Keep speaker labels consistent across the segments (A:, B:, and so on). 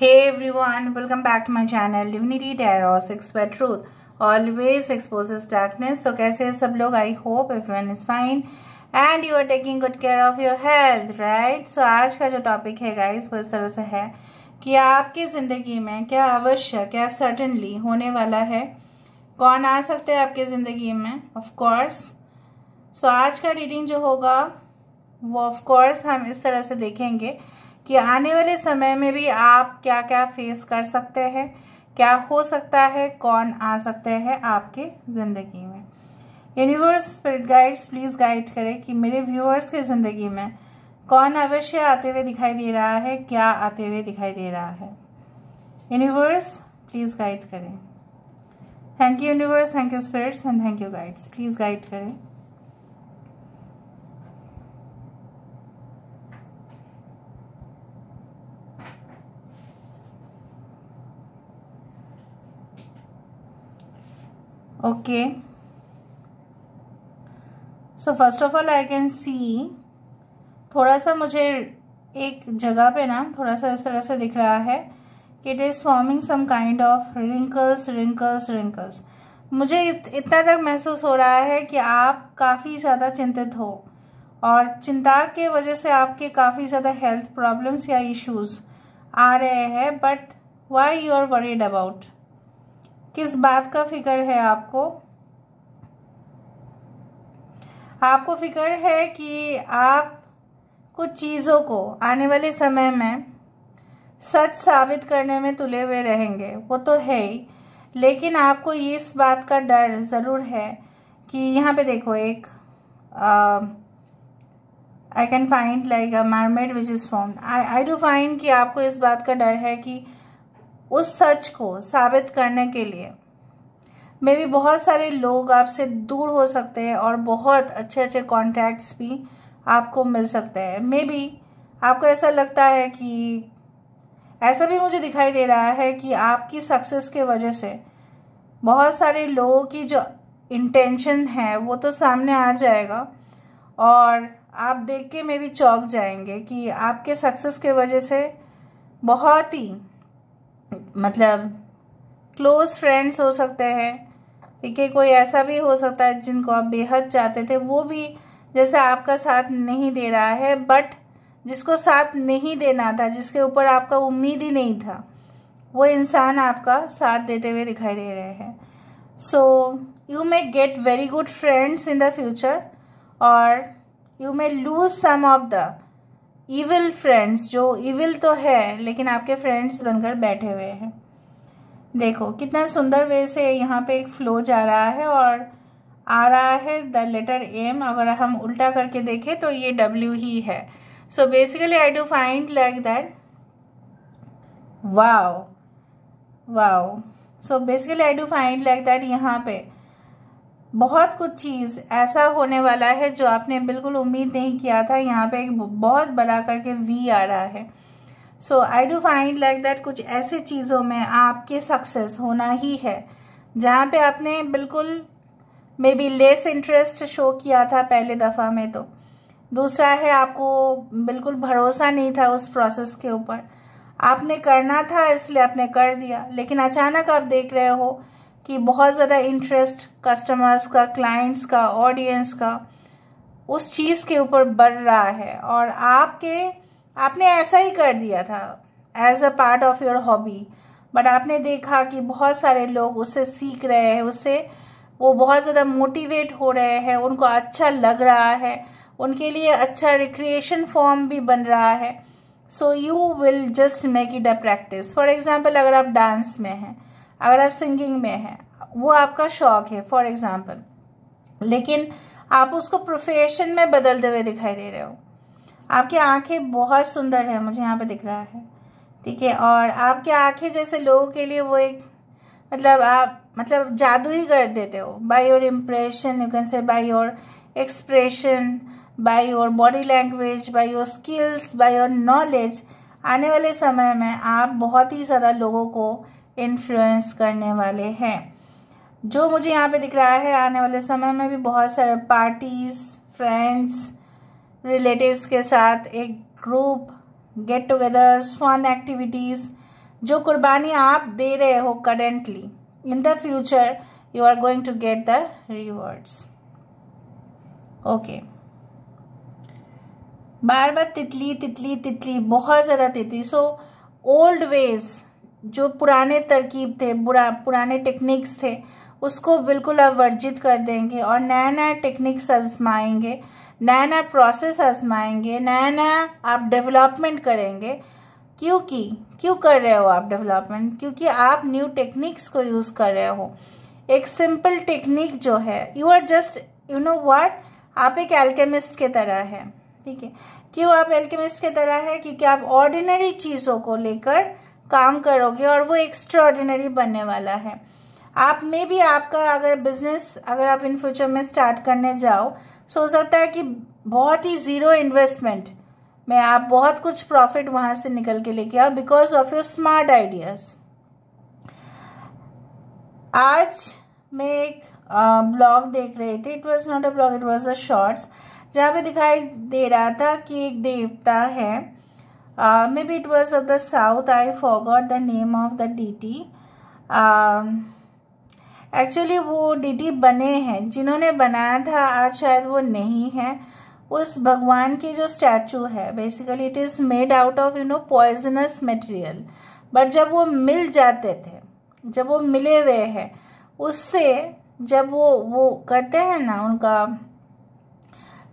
A: Hey everyone welcome back to my channel Divinity Tarots expert truth always exposes darkness तो कैसे हैं सब लोग I hope everyone is fine and you are taking good care of your health right so आज का जो topic है guys वो इस तरह से है कि आपकी ज़िंदगी में क्या अवश्य क्या सर्टनली होने वाला है कौन आ सकते हैं आपकी ज़िंदगी में ऑफकोर्स सो so, आज का रीडिंग जो होगा वो ऑफकोर्स हम इस तरह से देखेंगे कि आने वाले समय में भी आप क्या क्या फेस कर सकते हैं क्या हो सकता है कौन आ सकते हैं आपके ज़िंदगी में universe spirit guides please guide करें कि मेरे व्यूअर्स के ज़िंदगी में कौन अवश्य आते हुए दिखाई दे रहा है क्या आते हुए दिखाई दे रहा है यूनिवर्स प्लीज़ गाइड करें thank you universe thank you spirits and thank you guides please guide करें okay so first of all I can see थोड़ा सा मुझे एक जगह पे ना थोड़ा सा इस तरह से दिख रहा है कि it is forming some kind of wrinkles wrinkles wrinkles मुझे इत, इतना तक महसूस हो रहा है कि आप काफ़ी ज़्यादा चिंतित हो और चिंता के वजह से आपके काफ़ी ज़्यादा हेल्थ प्रॉब्लम्स या इश्यूज आ रहे हैं but why you are worried about किस बात का फिक्र है आपको आपको फिक्र है कि आप कुछ चीज़ों को आने वाले समय में सच साबित करने में तुले हुए रहेंगे वो तो है ही लेकिन आपको इस बात का डर ज़रूर है कि यहाँ पे देखो एक I can find like a mermaid which is found I I do find कि आपको इस बात का डर है कि उस सच को साबित करने के लिए मे भी बहुत सारे लोग आपसे दूर हो सकते हैं और बहुत अच्छे अच्छे कॉन्टैक्ट्स भी आपको मिल सकते हैं मे बी आपको ऐसा लगता है कि ऐसा भी मुझे दिखाई दे रहा है कि आपकी सक्सेस के वजह से बहुत सारे लोगों की जो इंटेंशन है वो तो सामने आ जाएगा और आप देख के मे भी चौंक जाएंगे कि आपके सक्सेस के वजह से बहुत ही मतलब क्लोज फ्रेंड्स हो सकते हैं ठीक है कोई ऐसा भी हो सकता है जिनको आप बेहद चाहते थे वो भी जैसे आपका साथ नहीं दे रहा है बट जिसको साथ नहीं देना था जिसके ऊपर आपका उम्मीद ही नहीं था वो इंसान आपका साथ देते हुए दिखाई दे रहे हैं so you may get very good friends in the future और you may lose some of the evil friends जो इविल तो है लेकिन आपके फ्रेंड्स बनकर बैठे हुए हैं देखो कितना सुंदर वे से यहाँ पे एक फ्लो जा रहा है और आ रहा है द लेटर एम अगर हम उल्टा करके देखें तो ये डब्ल्यू ही है so basically I do find like that wow wow so basically I do find like that यहाँ पे बहुत कुछ चीज़ ऐसा होने वाला है जो आपने बिल्कुल उम्मीद नहीं किया था यहाँ पे एक बहुत बड़ा करके वी आ रहा है so I do find like that कुछ ऐसे चीज़ों में आपके सक्सेस होना ही है जहाँ पे आपने बिल्कुल maybe less interest show किया था पहले दफ़ा में तो दूसरा है आपको बिल्कुल भरोसा नहीं था उस प्रोसेस के ऊपर आपने करना था इसलिए आपने कर दिया लेकिन अचानक आप देख रहे हो कि बहुत ज़्यादा इंटरेस्ट कस्टमर्स का क्लाइंट्स का ऑडियंस का उस चीज़ के ऊपर बढ़ रहा है और आपके आपने ऐसा ही कर दिया था as a part of your hobby but आपने देखा कि बहुत सारे लोग उससे सीख रहे हैं उससे वो बहुत ज़्यादा मोटिवेट हो रहे हैं उनको अच्छा लग रहा है उनके लिए अच्छा रिक्रिएशन फॉर्म भी बन रहा है so you will just make it a practice for example अगर आप डांस में हैं अगर आप सिंगिंग में हैं वो आपका शौक है फॉर एग्ज़ाम्पल लेकिन आप उसको प्रोफेशन में बदलते हुए दिखाई दे रहे हो आपकी आंखें बहुत सुंदर है मुझे यहाँ पे दिख रहा है ठीक है और आपके आंखें जैसे लोगों के लिए वो एक मतलब आप मतलब जादू ही कर देते हो by your impression you can say by your expression by your body language by your skills by your knowledge आने वाले समय में आप बहुत ही ज़्यादा लोगों को इन्फ्लुएंस करने वाले हैं जो मुझे यहाँ पे दिख रहा है आने वाले समय में भी बहुत सारे पार्टीज़ फ्रेंड्स रिलेटिव्स के साथ एक group get togethers fun activities जो कुर्बानी आप दे रहे हो currently in the future you are going to get the rewards okay बार बार तितली तितली तितली बहुत ज़्यादा तितली सो ओल्ड वेज जो पुराने तरकीब थे बुरा पुराने टेक्निक्स थे उसको बिल्कुल अब वर्जित कर देंगे और नया नया टेक्निक्स आजमाएंगे नया नया प्रोसेस आजमाएंगे नया नया आप डेवलपमेंट करेंगे क्योंकि क्यों कर रहे हो आप डेवलपमेंट क्योंकि आप न्यू टेक्निक्स को यूज़ कर रहे हो एक सिंपल टेक्निक जो है you are just you know what आप एक एल्केमिस्ट के तरह है ठीक है क्यों आप एल्केमिस्ट के तरह है क्योंकि आप ऑर्डिनरी चीज़ों को लेकर काम करोगे और वो एक्स्ट्रा बनने वाला है आप में भी आपका अगर बिजनेस अगर आप इन फ्यूचर में स्टार्ट करने जाओ सो हो सकता है कि बहुत ही ज़ीरो इन्वेस्टमेंट में आप बहुत कुछ प्रॉफिट वहाँ से निकल के लेके आओ because of your smart ideas आज मैं एक ब्लॉग देख रहे थे it was not a blog it was a shorts जहाँ पे दिखाई दे रहा था कि एक देवता है uh, maybe it was of the south i forgot the name of the dt actually uh, वो डीटी बने हैं जिन्होंने बनाया था आज शायद वो नहीं है उस भगवान की जो स्टैचू है basically it is made out of you know poisonous material but जब वो मिल जाते थे जब वो मिले हुए हैं उससे जब वो वो करते हैं ना उनका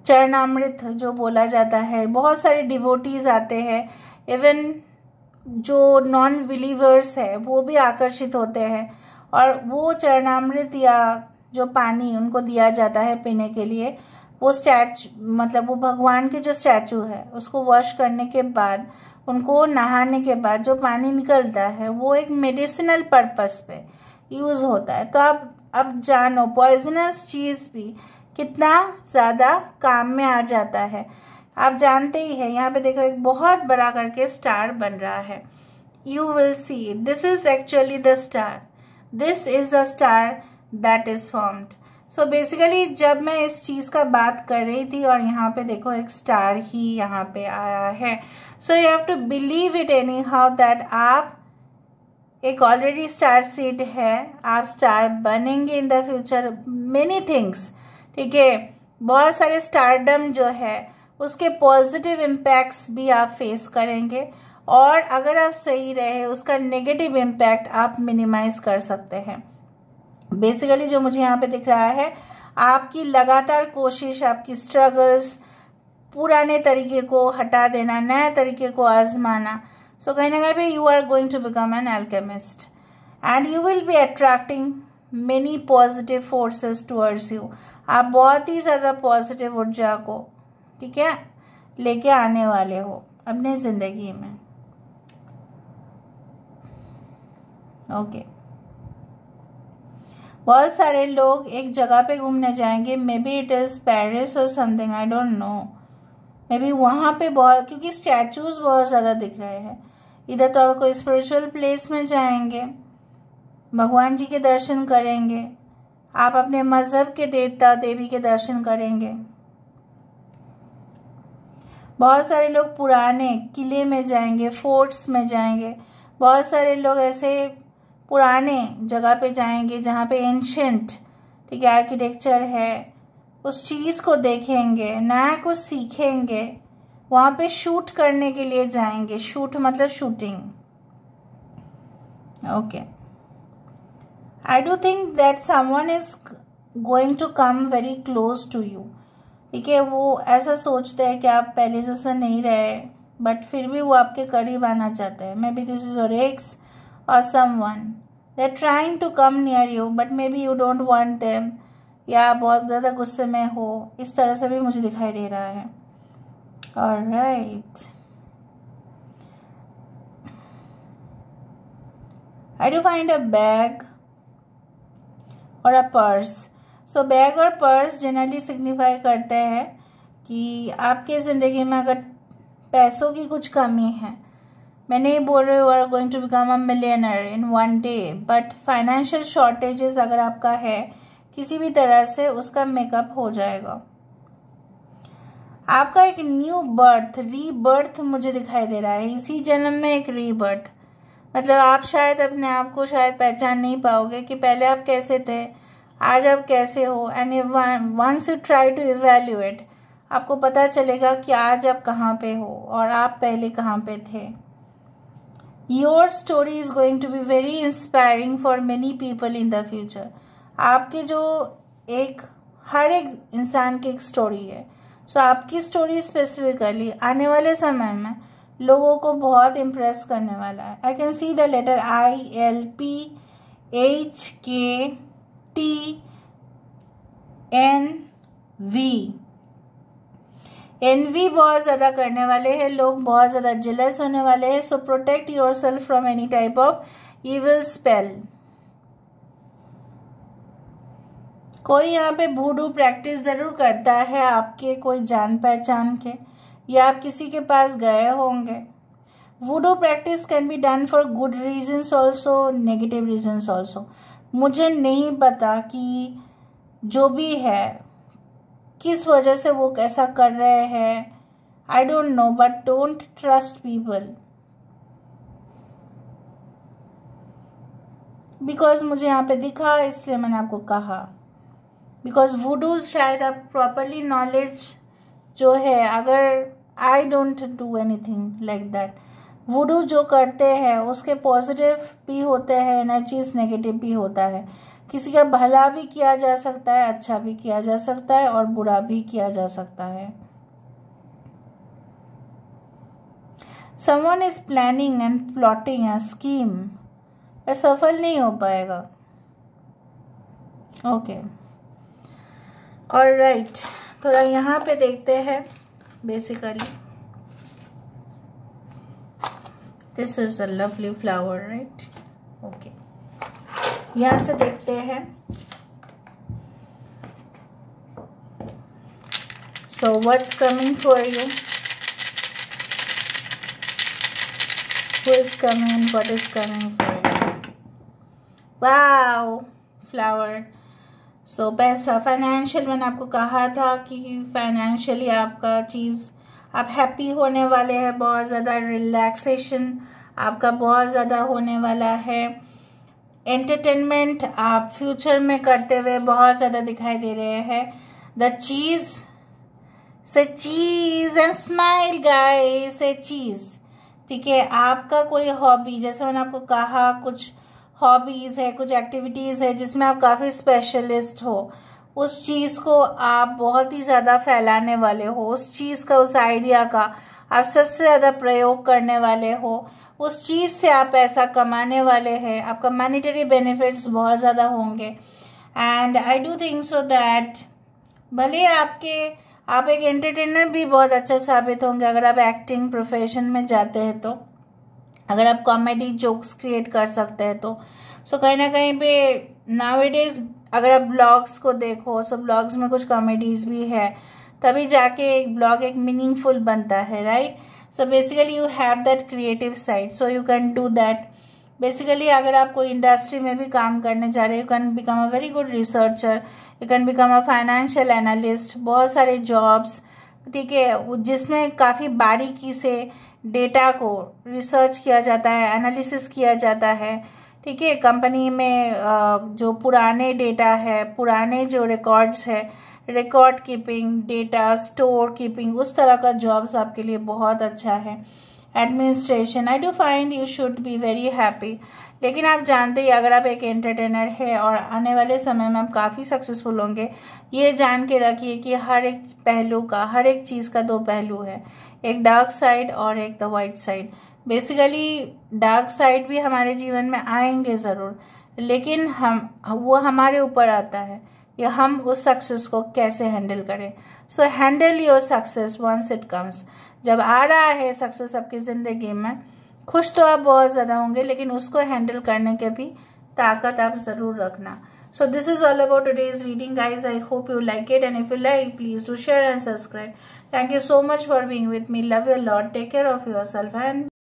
A: चरणामृत जो बोला जाता है बहुत सारे डिवोटीज आते हैं इवन जो नॉन बिलीवर्स है वो भी आकर्षित होते हैं और वो चरणामृत या जो पानी उनको दिया जाता है पीने के लिए वो स्टैच मतलब वो भगवान के जो स्टैचू है उसको वॉश करने के बाद उनको नहाने के बाद जो पानी निकलता है वो एक मेडिसिनल पर्पस पे यूज़ होता है तो आप अब जानो पॉइजनस चीज़ भी कितना ज़्यादा काम में आ जाता है आप जानते ही हैं यहाँ पे देखो एक बहुत बड़ा करके स्टार बन रहा है you will see this is actually the star this is the star that is formed so basically जब मैं इस चीज़ का बात कर रही थी और यहाँ पे देखो एक स्टार ही यहाँ पे आया है so you have to believe it anyhow that आप एक ऑलरेडी स्टार सीड है आप स्टार बनेंगे in the future many things ठीक है बहुत सारे स्टारडम जो है उसके पॉजिटिव इम्पैक्ट्स भी आप फेस करेंगे और अगर आप सही रहे उसका नेगेटिव इम्पैक्ट आप मिनिमाइज कर सकते हैं बेसिकली जो मुझे यहाँ पे दिख रहा है आपकी लगातार कोशिश आपकी स्ट्रगल्स पुराने तरीके को हटा देना नए तरीके को आजमाना सो कहीं ना कहीं you are going to become an alchemist and you will be attracting many positive forces towards you आप बहुत ही ज़्यादा पॉजिटिव ऊर्जा को ठीक है लेके आने वाले हो अपने ज़िंदगी में ओके बहुत सारे लोग एक जगह पे घूमने जाएंगे maybe it is Paris और something I don't know maybe वहाँ पे बहुत क्योंकि स्टैचूज़ बहुत ज़्यादा दिख रहे हैं इधर तो आप कोई स्पिरिचुअल प्लेस में जाएंगे भगवान जी के दर्शन करेंगे आप अपने मज़हब के देवता देवी के दर्शन करेंगे बहुत सारे लोग पुराने किले में जाएंगे फोर्ट्स में जाएंगे बहुत सारे लोग ऐसे पुराने जगह पे जाएंगे जहाँ पे एंशंट ठीक है आर्किटेक्चर है उस चीज़ को देखेंगे नया कुछ सीखेंगे वहाँ पे शूट करने के लिए जाएंगे शूट मतलब shooting okay okay. I do think that someone is going to come very close to you ठीक है वो ऐसा सोचते हैं कि आप पहले जैसे नहीं रहे बट फिर भी वो आपके करीब आना चाहते हैं maybe this is your ex और someone they trying to come near you but maybe you don't want them या बहुत ज़्यादा गुस्से में हो इस तरह से भी मुझे दिखाई दे रहा है और right I do find a bag और अ पर्स सो बैग और पर्स जनरली सिग्निफाई करते हैं कि आपके ज़िंदगी में अगर पैसों की कुछ कमी है मैं नहीं बोल रही हूँ are going to become a millionaire in one day but financial shortages अगर आपका है किसी भी तरह से उसका मेकअप हो जाएगा आपका एक न्यू बर्थ रीबर्थ मुझे दिखाई दे रहा है इसी जन्म में एक रीबर्थ मतलब आप शायद अपने आप को शायद पहचान नहीं पाओगे कि पहले आप कैसे थे आज आप कैसे हो and once you try to evaluate आपको पता चलेगा कि आज आप कहाँ पे हो और आप पहले कहाँ पे थे your story is going to be very inspiring for many people in the future आपके जो एक हर एक इंसान की एक स्टोरी है सो so, आपकी स्टोरी स्पेसिफिकली आने वाले समय में लोगों को बहुत इम्प्रेस करने वाला है I can see the letter I L P H K T N V N V बहुत ज़्यादा करने वाले हैं लोग बहुत ज़्यादा जिलस होने वाले हैं so protect your self from any type of evil spell कोई यहाँ पे भूडू प्रैक्टिस ज़रूर करता है आपके कोई जान पहचान के या आप किसी के पास गए होंगे voodoo practice can be done for good reasons also negative reasons also मुझे नहीं पता कि जो भी है किस वजह से वो कैसा कर रहे हैं I don't know but don't trust people because मुझे यहाँ पे दिखा इसलिए मैंने आपको कहा बिकॉज वुडूज शायद आप प्रॉपरली नॉलेज जो है अगर I don't do anything like that voodoo जो करते हैं उसके पॉजिटिव भी होते हैं एनर्जीज नेगेटिव भी होता है किसी का भला भी किया जा सकता है अच्छा भी किया जा सकता है और बुरा भी किया जा सकता है someone is planning and plotting a scheme पर सफल नहीं हो पाएगा ओके और राइट थोड़ा यहाँ पे देखते हैं basically this is a lovely flower right okay yahan se dekhte hain so what's coming for you who is coming what is coming for you wow flower so so, पैसा financial मैंने आपको कहा था कि फाइनेंशियली आपका चीज़ आप happy होने वाले हैं बहुत ज़्यादा रिलैक्सेशन आपका बहुत ज़्यादा होने वाला है एंटरटेनमेंट आप फ्यूचर में करते हुए बहुत ज़्यादा दिखाई दे रहे हैं द चीज़ से चीज़ एंड स्माइल गाइस से चीज़ ठीक है आपका कोई हॉबी जैसे मैंने आपको कहा कुछ हॉबीज़ है कुछ एक्टिविटीज़ है जिसमें आप काफ़ी स्पेशलिस्ट हो उस चीज़ को आप बहुत ही ज़्यादा फैलाने वाले हो उस चीज़ का उस आइडिया का आप सबसे ज़्यादा प्रयोग करने वाले हो उस चीज़ से आप पैसा कमाने वाले हैं आपका मॉनिटरी बेनिफिट्स बहुत ज़्यादा होंगे and I do think so that भले आपके आप एक एंटरटेनर भी बहुत अच्छा साबित होंगे अगर आप एक्टिंग प्रोफेशन में जाते हैं तो अगर आप कॉमेडी जोक्स क्रिएट कर सकते हैं तो सो so, कहीं ना कहीं पे नाव डेज अगर आप ब्लॉग्स को देखो सो so ब्लॉग्स में कुछ कॉमेडीज भी है तभी जाके एक ब्लॉग एक मीनिंगफुल बनता है right so basically you have that creative side so you can do that basically अगर आप कोई इंडस्ट्री में भी काम करने जा रहे हो you can become a very good researcher you can become a financial analyst बहुत सारे जॉब्स ठीक है जिसमें काफ़ी बारीकी से डेटा को रिसर्च किया जाता है एनालिसिस किया जाता है ठीक है कंपनी में जो पुराने डेटा है पुराने जो रिकॉर्ड्स है record keeping data store keeping उस तरह का जॉब्स आपके लिए बहुत अच्छा है administration I do find you should be very happy लेकिन आप जानते ही अगर आप एक एंटरटेनर है और आने वाले समय में आप काफ़ी सक्सेसफुल होंगे ये जान के रखिए कि हर एक पहलू का हर एक चीज़ का दो पहलू है एक डार्क साइड और एक the white side basically dark side भी हमारे जीवन में आएंगे ज़रूर लेकिन हम वो हमारे ऊपर आता है या हम उस सक्सेस को कैसे हैंडल करें so handle your success once it comes जब आ रहा है सक्सेस आपकी ज़िंदगी में खुश तो आप बहुत ज़्यादा होंगे लेकिन उसको हैंडल करने के भी ताकत आप ज़रूर रखना so this is all about today's reading guys I hope you like it and if you like please to share and subscribe thank you so much for being with me love your lord take care of yourself and